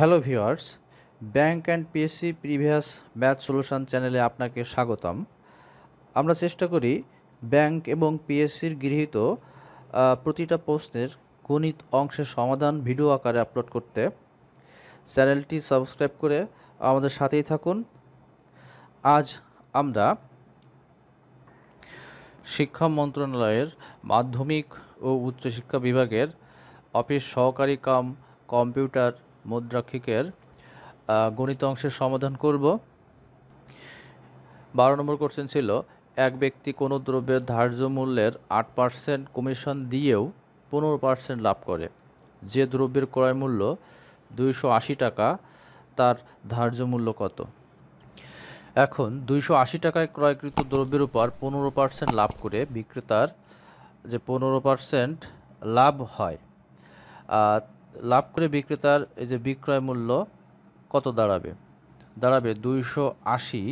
hello viewers bank and PSC previous math solution চ্যানেলে আপনাকে স্বাগতম আমরা চেষ্টা করি ব্যাংক এবং পিএসসির গৃহীত প্রতিটা প্রশ্নের গণিত অংশের সমাধান ভিডিও আকারে আপলোড করতে চ্যানেলটি সাবস্ক্রাইব করে আমাদের সাথেই থাকুন আজ আমরা শিক্ষা মন্ত্রণালয়ের মাধ্যমিক ও উচ্চশিক্ষা বিভাগের অফিস সহকারী কাম কম্পিউটার মুদ্রাক্ষিকের গণিত অংশের সমাধান করব বারো নম্বর কোশ্চেন ছিল এক ব্যক্তি কোনো দ্রব্যের ধার্য মূল্যের আট পার্সেন্ট কমিশন দিয়েও পনেরো পার্সেন্ট লাভ করে যে দ্রব্যের ক্রয় মূল্য দুইশো আশি টাকা তার ধার্য মূল্য কত এখন দুইশো আশি টাকায় ক্রয়কৃত দ্রব্যের উপর পনেরো পার্সেন্ট লাভ করে বিক্রেতার যে পনেরো পার্সেন্ট লাভ হয় লাভ করে বিক্রেতার এই যে বিক্রয় মূল্য কত দাঁড়াবে দাঁড়াবে দুইশো আশি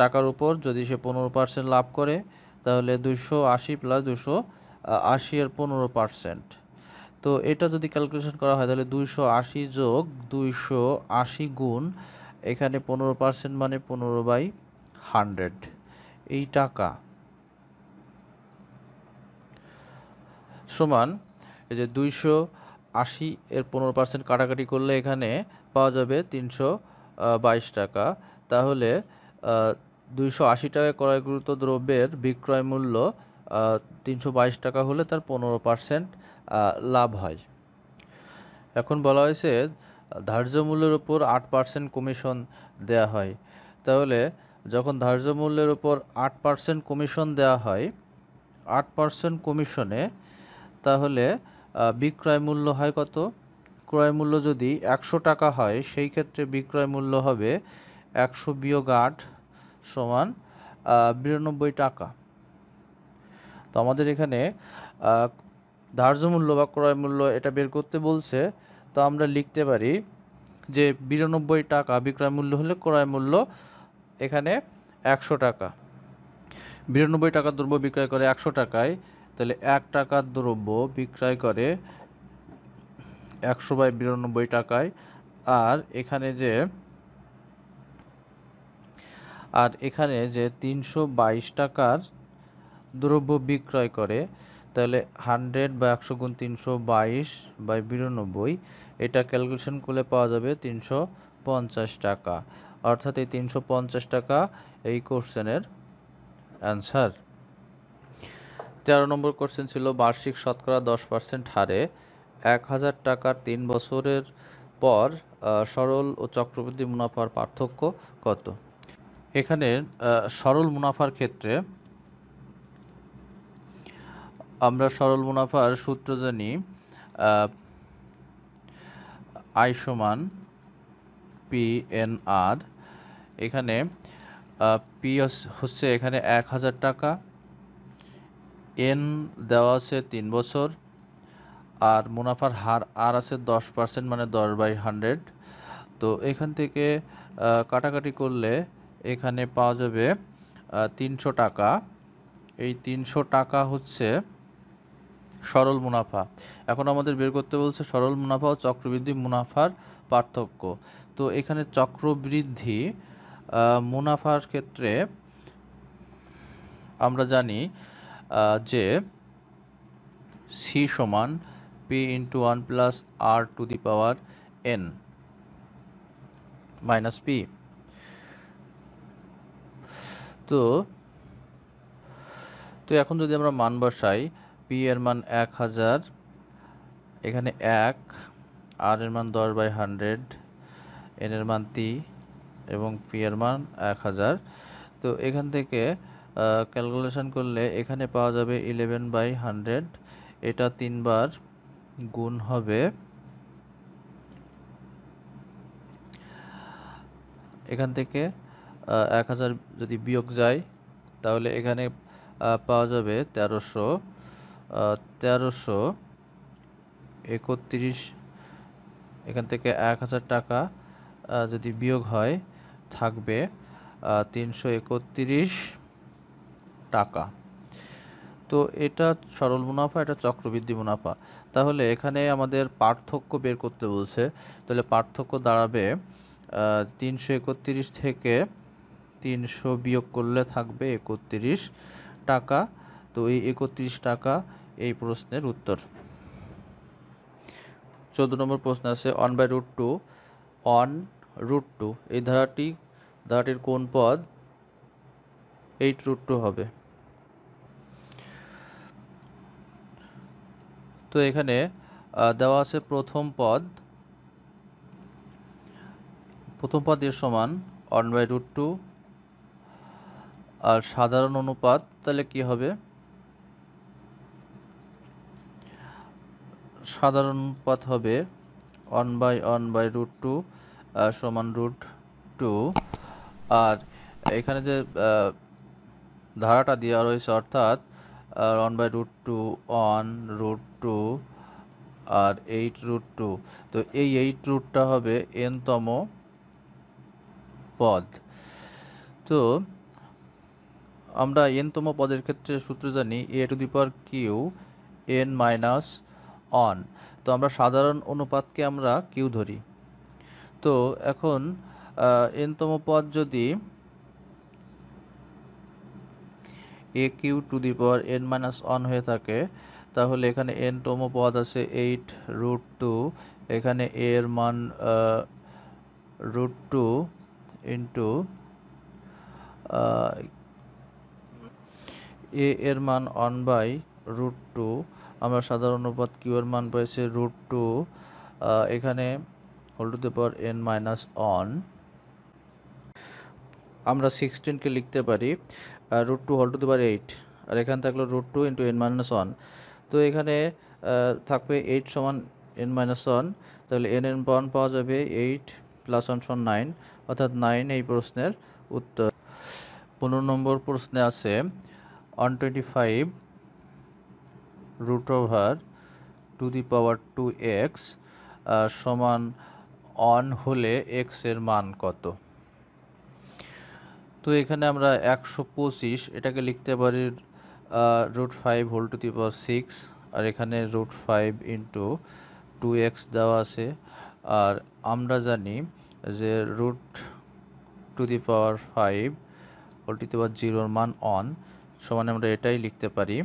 টাকার উপর যদি সে পনেরো পার্সেন্ট লাভ করে তাহলে দুইশো আশি প্লাস দুশো আশি এর পনেরো পার্সেন্ট তো এটা যদি ক্যালকুলেশন করা হয় তাহলে দুইশো আশি যোগ দুইশো আশি গুণ এখানে পনেরো পার্সেন্ট মানে পনেরো বাই হান্ড্রেড এই টাকা সমান এই যে দুইশো আশি এর পনেরো পার্সেন্ট কাটাকাটি করলে এখানে পাওয়া যাবে তিনশো বাইশ টাকা তাহলে দুইশো আশি টাকা ক্রয়কৃত দ্রব্যের বিক্রয় মূল্য তিনশো বাইশ টাকা হলে তার পনেরো পার্সেন্ট লাভ হয় এখন বলা হয়েছে ধার্য মূল্যের উপর আট পার্সেন্ট কমিশন দেয়া হয় তাহলে যখন ধার্য মূল্যের উপর আট পার্সেন্ট কমিশন দেওয়া হয় আট পার্সেন্ট কমিশনে তাহলে বিক্রয় মূল্য হয় কত ক্রয় মূল্য যদি একশো টাকা হয় সেই ক্ষেত্রে বিক্রয় মূল্য হবে একশো বিয়োগ আট সমান বিরানব্বই টাকা তো আমাদের এখানে ধার্য মূল্য বা ক্রয় মূল্য এটা বের করতে বলছে তো আমরা লিখতে পারি যে বিরানব্বই টাকা বিক্রয় মূল্য হলে ক্রয় মূল্য এখানে একশো টাকা বিরানব্বই টাকা দ্রব্য বিক্রয় করে একশো টাকায় তাহলে এক টাকার দ্রব্য বিক্রয় করে একশো বাই বিরানব্বই টাকায় আর এখানে যে আর এখানে যে তিনশো বাইশ টাকার দ্রব্য বিক্রয় করে তাহলে হান্ড্রেড বা একশো গুণ তিনশো বাইশ বাই বিরানব্বই এটা ক্যালকুলেশন করলে পাওয়া যাবে তিনশো পঞ্চাশ টাকা অর্থাৎ এই তিনশো পঞ্চাশ টাকা এই কোশ্চেনের অ্যান্সার তেরো নম্বর কোশ্চেন ছিল বার্ষিক শতকরা দশ পার্সেন্ট হারে এক হাজার টাকার তিন বছরের পর সরল ও চক্রবৃদ্ধি মুনাফার পার্থক্য কত এখানে সরল মুনাফার ক্ষেত্রে আমরা সরল মুনাফার সূত্র জানি আই সমান পি এন আর এখানে পি হচ্ছে এখানে এক হাজার টাকা এন দেওয়া আছে তিন বছর আর মুনাফার হার আর আছে দশ পার্সেন্ট মানে দশ বাই হান্ড্রেড তো এখান থেকে কাটাকাটি করলে এখানে পাওয়া যাবে তিনশো টাকা এই তিনশো টাকা হচ্ছে সরল মুনাফা এখন আমাদের বের করতে বলছে সরল মুনাফা ও চক্রবৃদ্ধি মুনাফার পার্থক্য তো এখানে চক্রবৃদ্ধি মুনাফার ক্ষেত্রে আমরা জানি যে সি সমান P into one plus r to the power n minus P তো তো এখন যদি আমরা মান বসাই পি এর মান এক হাজার এখানে এক আর এর মান দশ বাই হান্ড্রেড এন এর মান তি এবং পি এর মান এক হাজার তো এখান থেকে ক্যালকুলেশন করলে এখানে পাওয়া যাবে ইলেভেন বাই হান্ড্রেড এটা তিনবার গুণ হবে এখান থেকে এক হাজার যদি বিয়োগ যায় তাহলে এখানে পাওয়া যাবে তেরোশো তেরোশো একত্রিশ এখান থেকে এক হাজার টাকা যদি বিয়োগ হয় থাকবে তিনশো একত্রিশ টাকা তো এটা সরল মুনাফা এটা চক্রবৃদ্ধি মুনাফা তাহলে এখানে আমাদের পার্থক্য বের করতে বলছে তাহলে পার্থক্য দাঁড়াবে তিনশো একত্রিশ থেকে তিনশো বিয়োগ করলে থাকবে একত্রিশ টাকা তো এই একত্রিশ টাকা এই প্রশ্নের উত্তর চোদ্দ নম্বর প্রশ্ন আছে one by root two one root two এই ধারাটি ধারাটির কোন পদ এইট রুট টু হবে তো এখানে দেওয়া আছে প্রথম পদ প্রথম পদ এর সমান ওয়ান বাই রুট টু আর সাধারণ অনুপাত তাহলে কি হবে সাধারণ অনুপাত হবে one by one by root two সমান রুট টু আর এখানে যে ধারাটা দেওয়া রয়েছে অর্থাৎ Uh, আর one by root two one root two আর এইট রুট টু তো এই এইট রুটটা হবে তম পদ তো আমরা এনতম পদের ক্ষেত্রে সূত্র জানি a to the power q n minus one তো আমরা সাধারণ অনুপাতকে আমরা কিউ ধরি তো এখন এনতম uh, পদ যদি a q to the power n minus one হয়ে থাকে তাহলে এখানে এন তম পদ আছে এইট রুট টু এখানে এ এর মান রুট টু ইন্টু এ এর মান ওয়ান বাই রুট টু আমরা সাধারণ অনুপাত কিউ এর মান পাইছি রুট টু এখানে whole to the power n minus one আমরা সিক্সটিনকে লিখতে পারি রুট টু হল টু দি বার এইট আর এখানে থাকলো root two into n minus one তো এখানে থাকবে এইট সমান এন মাইনাস ওয়ান তাহলে এন এন ওয়ান পাওয়া যাবে এইট প্লাস ওয়ান সমান নাইন অর্থাৎ নাইন এই প্রশ্নের উত্তর পনেরো নম্বর প্রশ্নে আছে one twenty five root over to the power two x সমান অন হলে এক্সের মান কত তো এখানে আমরা একশো পঁচিশ এটাকে লিখতে পারি root five whole to the power six আর এখানে root five into two X দেওয়া আছে আর আমরা জানি যে root to the power five whole to the power জিরোর মান অন সমান আমরা এটাই লিখতে পারি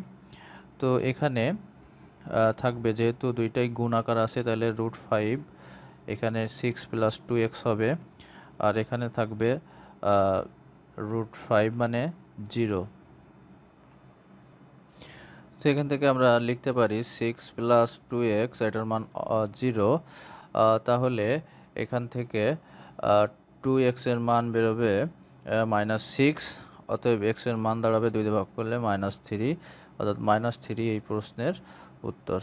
তো এখানে থাকবে যেহেতু দুইটাই গুণ আকার আছে তাহলে রুট ফাইভ এখানে সিক্স প্লাস টু এক্স হবে আর এখানে থাকবে রুট ফাইভ মানে জিরো তো এখান থেকে আমরা লিখতে পারি সিক্স প্লাস টু এক্স এটার মান জিরো তাহলে এখান থেকে টু এক্সের মান বেরোবে মাইনাস সিক্স অতএব এক্সের মান দাঁড়াবে দিয়ে ভাগ করলে মাইনাস থ্রি অর্থাৎ মাইনাস থ্রি এই প্রশ্নের উত্তর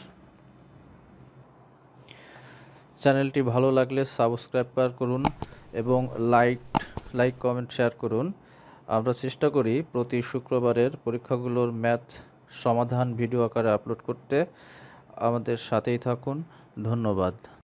চ্যানেলটি ভালো লাগলে সাবস্ক্রাইব করুন এবং লাইক লাইক কমেন্ট শেয়ার করুন আমরা চেষ্টা করি প্রতি শুক্রবারের পরীক্ষাগুলোর ম্যাথ সমাধান ভিডিও আকারে আপলোড করতে আমাদের সাথেই থাকুন ধন্যবাদ